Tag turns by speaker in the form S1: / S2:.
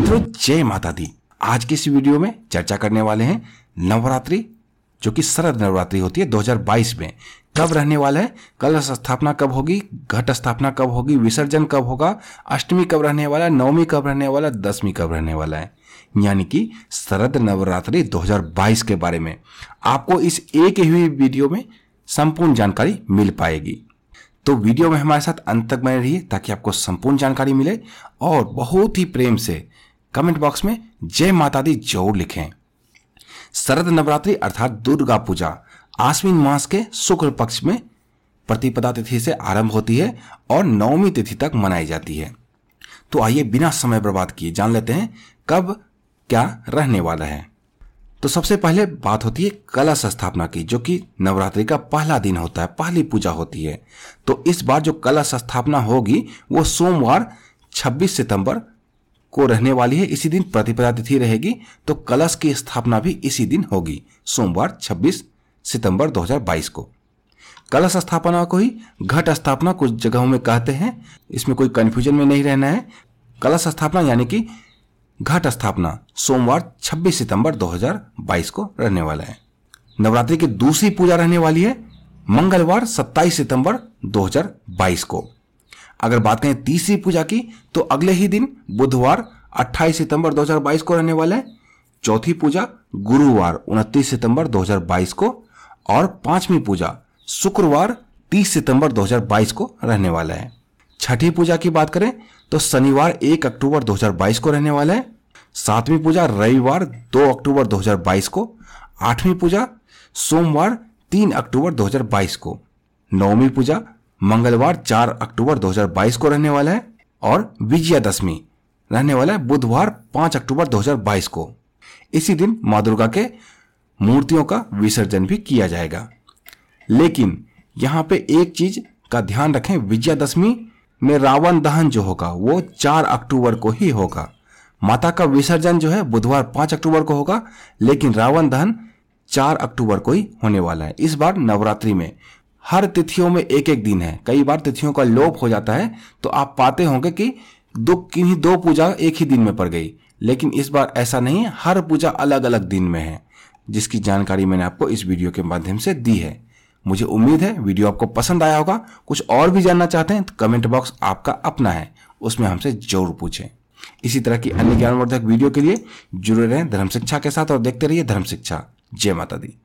S1: मित्रों जय माता दी आज के इस वीडियो में चर्चा करने वाले हैं नवरात्रि जो कि शरद नवरात्रि होती है 2022 में कब रहने वाला है कलश स्थापना कब होगी घट स्थापना कब होगी विसर्जन कब होगा अष्टमी कब रहने वाला है नवमी कब रहने वाला है दसवीं कब रहने वाला है यानी कि शरद नवरात्रि 2022 के बारे में आपको इस एक ही वीडियो में संपूर्ण जानकारी मिल पाएगी तो वीडियो में हमारे साथ अंत तक बने रहिए ताकि आपको संपूर्ण जानकारी मिले और बहुत ही प्रेम से कमेंट बॉक्स में जय माता दी जरूर लिखें शरद नवरात्रि अर्थात दुर्गा पूजा आश्विन मास के शुक्ल पक्ष में प्रतिपदा तिथि से आरंभ होती है और नवमी तिथि तक मनाई जाती है तो आइए बिना समय बर्बाद किए जान लेते हैं कब क्या रहने वाला है तो सबसे पहले बात होती है कलश स्थापना की जो कि नवरात्रि का पहला दिन होता है पहली पूजा होती है तो इस बार जो कलश स्थापना होगी वो सोमवार 26 सितंबर को रहने वाली है इसी दिन प्रतिपदा तिथि रहेगी तो कलश की स्थापना भी इसी दिन होगी सोमवार 26 सितंबर 2022 को कलश स्थापना को ही घट स्थापना कुछ जगहों में कहते हैं इसमें कोई कंफ्यूजन में नहीं रहना है कलश स्थापना यानी कि घट स्थापना सोमवार 26 सितंबर 2022 को रहने वाला है नवरात्रि की दूसरी पूजा रहने वाली है मंगलवार 27 सितंबर 2022 को अगर बात करें तीसरी पूजा की तो अगले ही दिन बुधवार 28 सितंबर 2022 को रहने वाला है चौथी पूजा गुरुवार 29 सितंबर 2022 को और पांचवी पूजा शुक्रवार 30 सितंबर 2022 को रहने वाला है छठी पूजा की बात करें तो शनिवार 1 अक्टूबर 2022 को रहने वाला है सातवीं पूजा रविवार 2 अक्टूबर 2022 को आठवीं पूजा सोमवार 3 अक्टूबर 2022 को नौवीं पूजा मंगलवार 4 अक्टूबर 2022 को रहने वाला है और विजयादशमी रहने वाला है बुधवार 5 अक्टूबर 2022 को इसी दिन माँ दुर्गा के मूर्तियों का विसर्जन भी किया जाएगा लेकिन यहाँ पे एक चीज का ध्यान रखें विजयादशमी में रावण दहन जो होगा वो 4 अक्टूबर को ही होगा माता का विसर्जन जो है बुधवार 5 अक्टूबर को होगा लेकिन रावण दहन 4 अक्टूबर को ही होने वाला है इस बार नवरात्रि में हर तिथियों में एक एक दिन है कई बार तिथियों का लोप हो जाता है तो आप पाते होंगे कि दो किन्हीं दो पूजा एक ही दिन में पड़ गई लेकिन इस बार ऐसा नहीं हर पूजा अलग अलग दिन में है जिसकी जानकारी मैंने आपको इस वीडियो के माध्यम से दी है मुझे उम्मीद है वीडियो आपको पसंद आया होगा कुछ और भी जानना चाहते हैं तो कमेंट बॉक्स आपका अपना है उसमें हमसे जरूर पूछें इसी तरह की अन्य ज्ञानवर्धक वीडियो के लिए जुड़े रहें धर्म शिक्षा के साथ और देखते रहिए धर्म शिक्षा जय माता दी